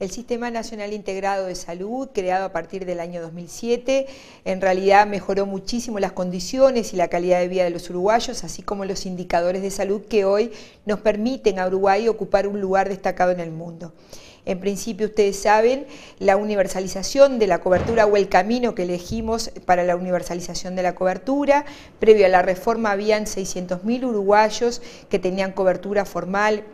El Sistema Nacional Integrado de Salud, creado a partir del año 2007, en realidad mejoró muchísimo las condiciones y la calidad de vida de los uruguayos, así como los indicadores de salud que hoy nos permiten a Uruguay ocupar un lugar destacado en el mundo. En principio, ustedes saben, la universalización de la cobertura o el camino que elegimos para la universalización de la cobertura. Previo a la reforma habían 600.000 uruguayos que tenían cobertura formal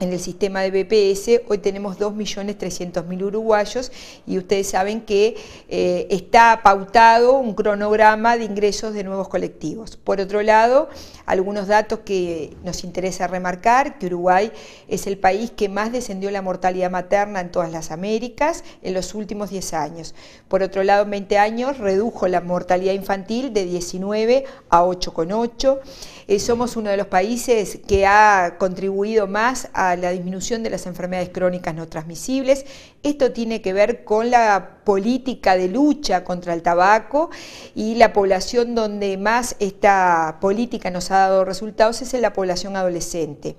en el sistema de BPS, hoy tenemos 2.300.000 uruguayos y ustedes saben que eh, está pautado un cronograma de ingresos de nuevos colectivos. Por otro lado, algunos datos que nos interesa remarcar, que Uruguay es el país que más descendió la mortalidad materna en todas las Américas en los últimos 10 años. Por otro lado, en 20 años redujo la mortalidad infantil de 19 a 8,8. Eh, somos uno de los países que ha contribuido más a la disminución de las enfermedades crónicas no transmisibles. Esto tiene que ver con la política de lucha contra el tabaco y la población donde más esta política nos ha dado resultados es en la población adolescente.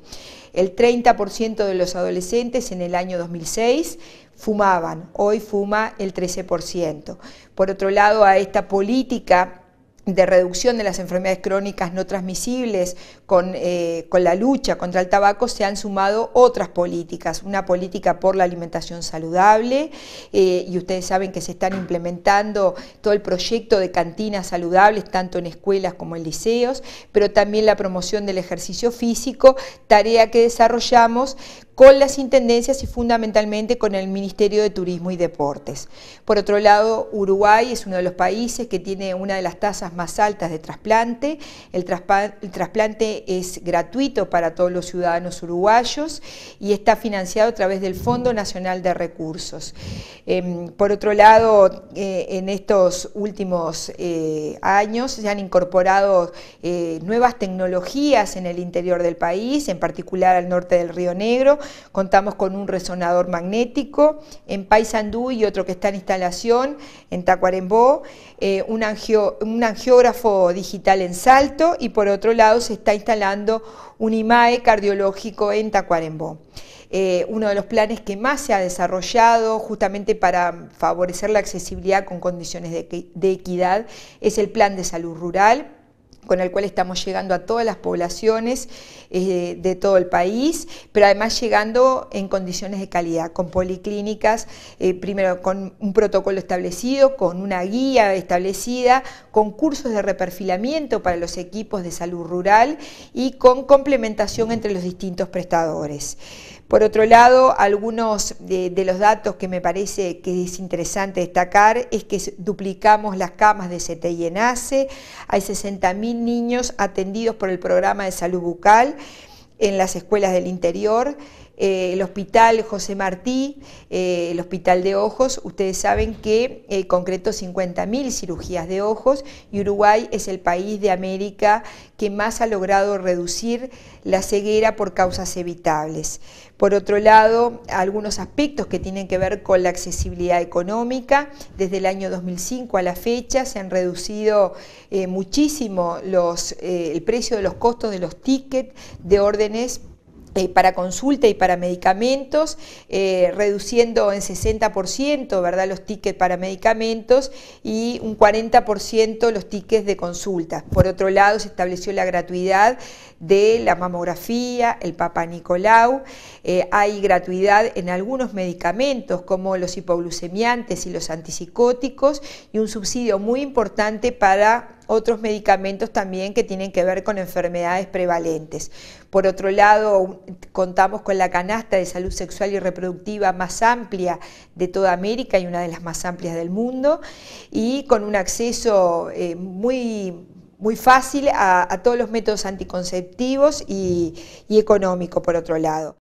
El 30% de los adolescentes en el año 2006 fumaban, hoy fuma el 13%. Por otro lado, a esta política de reducción de las enfermedades crónicas no transmisibles eh, con, la lucha contra el tabaco se han sumado otras políticas, una política por la alimentación saludable eh, y ustedes saben que se están implementando todo el proyecto de cantinas saludables tanto en escuelas como en liceos, pero también la promoción del ejercicio físico, tarea que desarrollamos con las intendencias y fundamentalmente con el Ministerio de Turismo y Deportes. Por otro lado, Uruguay es uno de los países que tiene una de las tasas más altas de trasplante. El, trasplante es gratuito para todos los ciudadanos uruguayos y está financiado a través del Fondo Nacional de Recursos. Em, por otro lado, eh, en estos últimos eh, años se han incorporado eh, nuevas tecnologías en el interior del país, en particular al norte del Río Negro, contamos con un resonador magnético, en Paysandú y otro que está en instalación, en Tacuarembó, eh, un, angiógrafo digital en Salto y por otro lado se está instalando un IMAE cardiológico en Tacuarembó. Eh, uno de los planes que más se ha desarrollado justamente para favorecer la accesibilidad con condiciones de equidad es el Plan de Salud Rural, con el cual estamos llegando a todas las poblaciones eh, de todo el país, pero además llegando en condiciones de calidad, con policlínicas, eh, primero con un protocolo establecido, con una guía establecida, con cursos de reperfilamiento para los equipos de salud rural y con complementación entre los distintos prestadores. Por otro lado, algunos de, los datos que me parece que es interesante destacar es que duplicamos las camas de CTI en ACE, hay 60.000 niños atendidos por el programa de salud bucal en las escuelas del interior, eh, el hospital José Martí, eh, el hospital de ojos, ustedes saben que eh, concreto 50.000 cirugías de ojos y Uruguay es el país de América que más ha logrado reducir la ceguera por causas evitables. Por otro lado, algunos aspectos que tienen que ver con la accesibilidad económica. Desde el año 2005 a la fecha se han reducido muchísimo el precio de los costos de los tickets de órdenes este, para consulta y para medicamentos, eh, reduciendo en 60% ¿verdad? los tickets para medicamentos y un 40% los tickets de consulta. Por otro lado, se estableció la gratuidad de la mamografía, el Papa Nicolau. Eh, hay gratuidad en algunos medicamentos como los hipoglucemiantes y los antipsicóticos y un subsidio muy importante para otros medicamentos también que tienen que ver con enfermedades prevalentes. Por otro lado, contamos con la canasta de salud sexual y reproductiva más amplia de toda América y una de las más amplias del mundo y con un acceso eh, muy muy fácil a, todos los métodos anticonceptivos y, y económico, por otro lado.